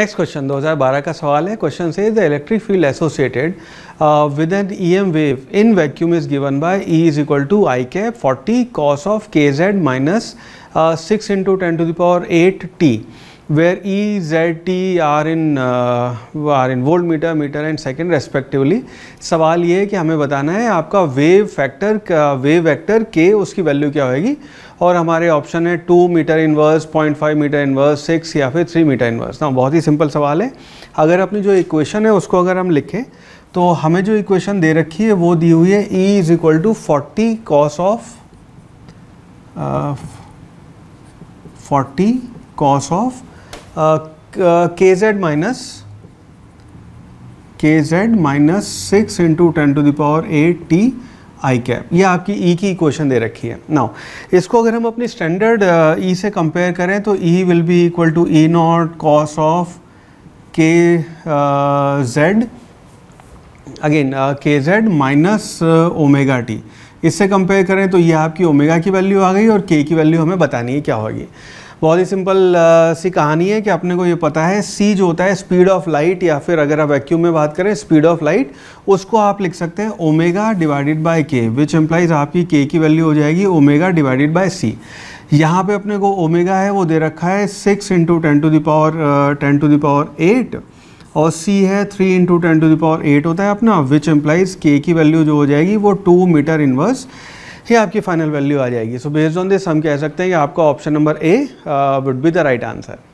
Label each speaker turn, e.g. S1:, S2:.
S1: Next question 2012 का सवाल है क्वेश्चन से the electric field associated with an E M wave in vacuum is given by E is equal to I K forty cos of K Z minus six into ten to the power eight T where E, Z, T are in uh, are in volt meter, meter and second respectively. सवाल ये है कि हमें बताना है आपका wave factor wave vector के उसकी वैल्यू क्या होगी और हमारे ऑप्शन है two metre inverse point five metre inverse six या फिर थ्री मीटर इनवर्स ना बहुत ही सिंपल सवाल है अगर अपनी जो इक्वेशन है उसको अगर हम लिखें तो हमें जो इक्वेशन दे रखी है वो दी हुई है E is equal to forty cos of forty cos of K Z minus K Z minus six into ten to the power eight T I cap ये आपकी ई e की इक्वेशन दे रखी है नाउ इसको अगर हम अपनी स्टैंडर्ड ई से कंपेयर करें तो E will be equal to E not cos of K Z again K Z minus omega T इससे कंपेयर करें तो ये आपकी ओमेगा की वैल्यू आ गई और के की वैल्यू हमें बतानी है क्या होगी बहुत ही सिंपल सी कहानी है कि अपने को ये पता है सी जो होता है स्पीड ऑफ लाइट या फिर अगर आप वैक्यूम में बात करें स्पीड ऑफ लाइट उसको आप लिख सकते हैं ओमेगा डिवाइडेड बाय के विच एम्प्लाइज आपकी के की वैल्यू हो जाएगी ओमेगा डिवाइडेड बाय सी यहाँ पे अपने को ओमेगा है वो दे रखा है six into ten to the power ten to the power eight और सी है three into ten to the power eight होता है अपना विच एम्प्लाइज के की वैल्यू जो हो जाएगी वो टू मीटर इनवर्स ये आपकी फाइनल वैल्यू आ जाएगी सो बेस्ड ऑन दिस हम कह सकते हैं कि आपका option number A would be the right answer